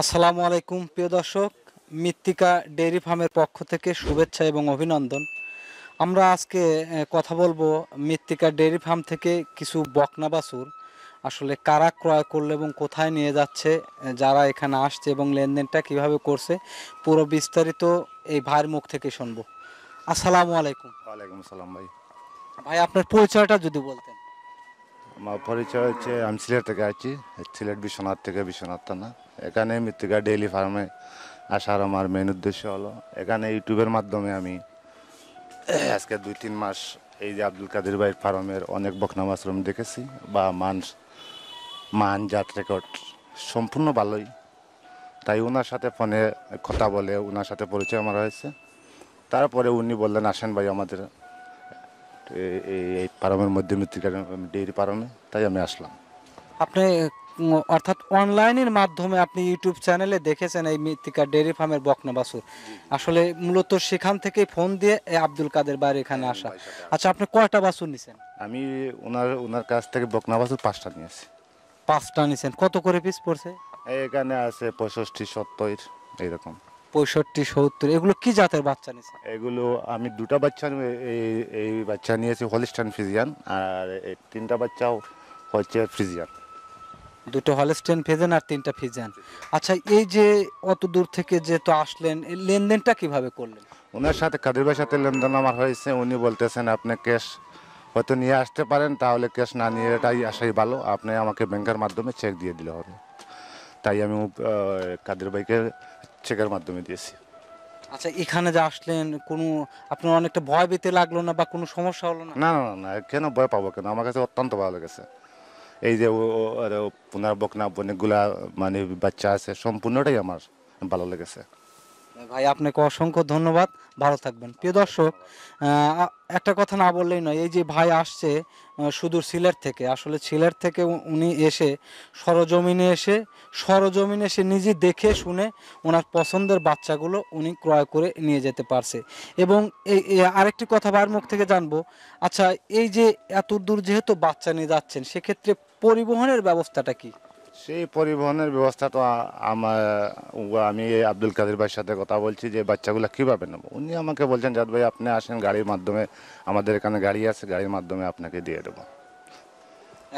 আসসালামু আলাইকুম প্রিয় দর্শক মৃত্তিকা ডেইরি ফার্মের পক্ষ থেকে শুভেচ্ছা এবং অভিনন্দন আমরা আজকে কথা বলবো মৃত্তিকা ডেইরি ফার্ম থেকে কিছু বকনাবাসুর আসলে কারা ক্রয় করলো এবং কোথায় নিয়ে যাচ্ছে যারা এখানে আসছে এবং লেনদেনটা কিভাবে করছে পুরো বিস্তারিত এই ভাইয়ের মুখ থেকে শুনবো আসসালামু আলাইকুম ওয়ালাইকুম আসসালাম ভাই ভাই আপনার পরিচয়টা যদি বলতেন আমার পরিচয় হচ্ছে আমি সিলেট থেকে আছি সিলেট বিশ্বনাথ থেকে বিশ্বনাথ থানা এখানে মৃত্তিকা ডেইলি ফার্মে আসার আমার মেন উদ্দেশ্য হলো এখানে ইউটিউবের মাধ্যমে আমি আজকে দুই তিন মাস এই যে আব্দুল কাদের ভাইয়ের ফার্মের অনেক বকনাম আশ্রম দেখেছি বা মান মান জাত রেকর্ড সম্পূর্ণ ভালোই তাই ওনার সাথে ফোনে কথা বলে ওনার সাথে পরিচয় আমার হয়েছে তারপরে উনি বললেন আসেন ভাই আমাদের এই পারমের মধ্যে মৃত্তিকার ডেইরি পারমে তাই আমি আসলাম আপনি অর্থাৎ অনলাইনের মাধ্যমে আপনি ইউটিউব চ্যানেলে দেখেছেন এই মৃত্তিকা ডেয়ারি ফার্মের বকনা বাসুর আসলে মূলত সেখান থেকে ফোন দিয়ে আব্দুল কাদের বাইরে এখানে আসা আচ্ছা আপনি কয়টা বাসুর নিছেন আমি ওনার ওনার কাছ থেকে বকনা বাসুর পাঁচটা নিয়েছি পাঁচটা নিছেন কত করে পিস পড়ছে এখানে আছে পঁয়ষট্টি সত্তর এইরকম পঁয়ষট্টি সত্তর এগুলো কি জাতের বাচ্চা নিয়েছে এগুলো আমি দুটো বাচ্চা এই বাচ্চা নিয়েছি হলিস্টান ফিজিয়ান আর তিনটা বাচ্চাও হচ্ছে ফ্রিজিয়ান দুটো হলস্টেন ফেজেন আর তিনটা ফিজেন আচ্ছা এই যে অত দূর থেকে যেহেতু আসলেন এই লেনদেনটা কিভাবে করলেন ওনার সাথে কাদের সাথে লেনদেন আমার হয়েছে উনি বলতেছেন আপনি ক্যাশ হয়তো নিয়ে আসতে পারেন তাহলে ক্যাশ না নিয়ে এটাই আসাই ভালো আপনি আমাকে ব্যাংকের মাধ্যমে চেক দিয়ে দিলে হবে তাই আমি কাদের ভাইকে চেকের মাধ্যমে দিয়েছি আচ্ছা এখানে যে আসলেন কোনো আপনার অনেকটা ভয় পেতে লাগলো না বা কোনো সমস্যা হলো না না না না কেন ভয় পাবো কেন আমার কাছে অত্যন্ত ভালো লেগেছে এই যে পুনর বকনা অনেকগুলা মানে বাচ্চা আছে সম্পূর্ণটাই আমার ভালো লেগেছে হ্যাঁ, ভাই আপনাকে অসংখ্য ধন্যবাদ ভালো থাকবেন প্রিয় দর্শক একটা কথা না বললেই নয় এই যে ভাই আসছে সুদূর সিলেট থেকে আসলে সিলেট থেকে উনি এসে সরজমিনে এসে সরজমিনে এসে নিজে দেখে শুনে ওনার পছন্দের বাচ্চাগুলো উনি ক্রয় করে নিয়ে যেতে পারছে এবং এই আরেকটি কথা ভাইয়ের মুখ থেকে জানবো আচ্ছা এই যে এত দূর যেহেতু বাচ্চা নিয়ে যাচ্ছেন সেক্ষেত্রে পরিবহনের ব্যবস্থাটা কী সেই পরিবহনের ব্যবস্থা তো আমার আমি আব্দুল কাদের ভাইয়ের সাথে কথা বলছি যে বাচ্চাগুলো কীভাবে নেবো উনি আমাকে বলছেন যাদ ভাই আপনি আসেন গাড়ির মাধ্যমে আমাদের এখানে গাড়ি আছে গাড়ির মাধ্যমে আপনাকে দিয়ে দেবো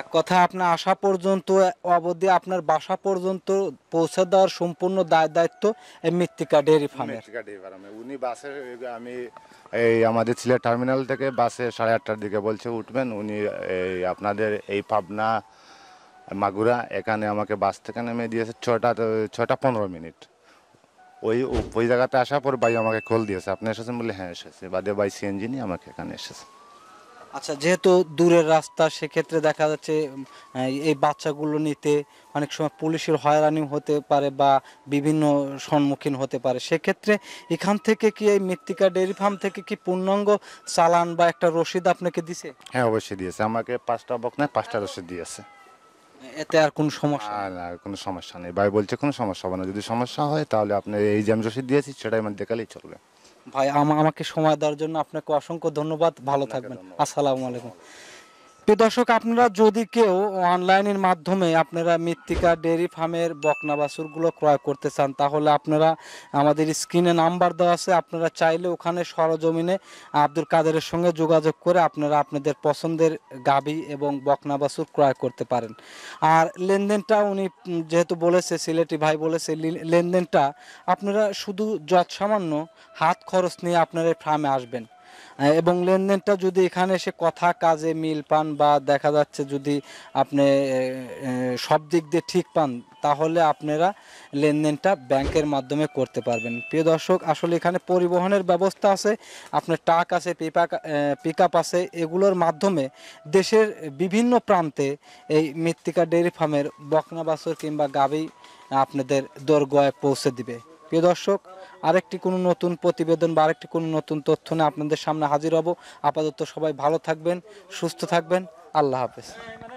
এক কথা আপনার আসা পর্যন্ত অবধি আপনার বাসা পর্যন্ত পৌঁছে দেওয়ার সম্পূর্ণ দায় দায়িত্ব এই মৃত্তিকা ডেয়ারি ফার্মের উনি বাসে আমি এই আমাদের ছেলে টার্মিনাল থেকে বাসে সাড়ে আটটার দিকে বলছে উঠবেন উনি এই আপনাদের এই পাবনা মাগুরা এখানে আমাকে বাস থেকে নেমে দিয়েছে ছটা ছটা পনেরো মিনিট ওই ওই জায়গাতে আসার পর ভাই আমাকে কল দিয়েছে আপনি এসেছেন বলে হ্যাঁ এসেছে বাদে ভাই সিএনজি নিয়ে আমাকে এখানে এসেছে আচ্ছা যেহেতু দূরের রাস্তা সেক্ষেত্রে দেখা যাচ্ছে এই বাচ্চাগুলো নিতে অনেক সময় পুলিশের হয়রানি হতে পারে বা বিভিন্ন সম্মুখীন হতে পারে সেক্ষেত্রে এখান থেকে কি এই মৃত্তিকা ডেরি ফার্ম থেকে কি পূর্ণাঙ্গ চালান বা একটা রসিদ আপনাকে দিছে হ্যাঁ অবশ্যই দিয়েছে আমাকে পাঁচটা বক নয় পাঁচটা রসিদ দিয়েছে এতে আর কোনো সমস্যা আর আর কোনো সমস্যা নেই ভাই বলছে কোনো সমস্যা হবে না যদি সমস্যা হয় তাহলে আপনি এই যে আমি রসিদ দিয়েছি সেটাই আমার মানে দেখালেই চলবে ভাই আমাকে সময় দেওয়ার জন্য আপনাকে অসংখ্য ধন্যবাদ ভালো থাকবেন আসসালামু আলাইকুম প্রিয় দর্শক আপনারা যদি কেউ অনলাইনের মাধ্যমে আপনারা মৃত্তিকা ডেরি ফার্মের বকনা ক্রয় করতে চান তাহলে আপনারা আমাদের স্ক্রিনে নাম্বার দেওয়া আছে আপনারা চাইলে ওখানে সরজমিনে আব্দুল কাদেরের সঙ্গে যোগাযোগ করে আপনারা আপনাদের পছন্দের গাবি এবং বকনা ক্রয় করতে পারেন আর লেনদেনটা উনি যেহেতু বলেছে সিলেটি ভাই বলেছে লেনদেনটা আপনারা শুধু যৎসামান্য হাত খরচ নিয়ে আপনারা ফার্মে আসবেন এবং লেনদেনটা যদি এখানে এসে কথা কাজে মিল পান বা দেখা যাচ্ছে যদি আপনি সব দিক দিয়ে ঠিক পান তাহলে আপনারা লেনদেনটা ব্যাংকের মাধ্যমে করতে পারবেন প্রিয় দর্শক আসলে এখানে পরিবহনের ব্যবস্থা আছে আপনার ট্রাক আছে পিপাক পিক আছে এগুলোর মাধ্যমে দেশের বিভিন্ন প্রান্তে এই মৃত্তিকা ডেয়ারি ফার্মের বকনা বাছর কিংবা গাভী আপনাদের দোরগোয়ায় পৌঁছে দিবে প্রিয় দর্শক আরেকটি কোনো নতুন প্রতিবেদন বা আরেকটি কোনো নতুন তথ্য নিয়ে আপনাদের সামনে হাজির হব আপাতত সবাই ভালো থাকবেন সুস্থ থাকবেন আল্লাহ হাফেজ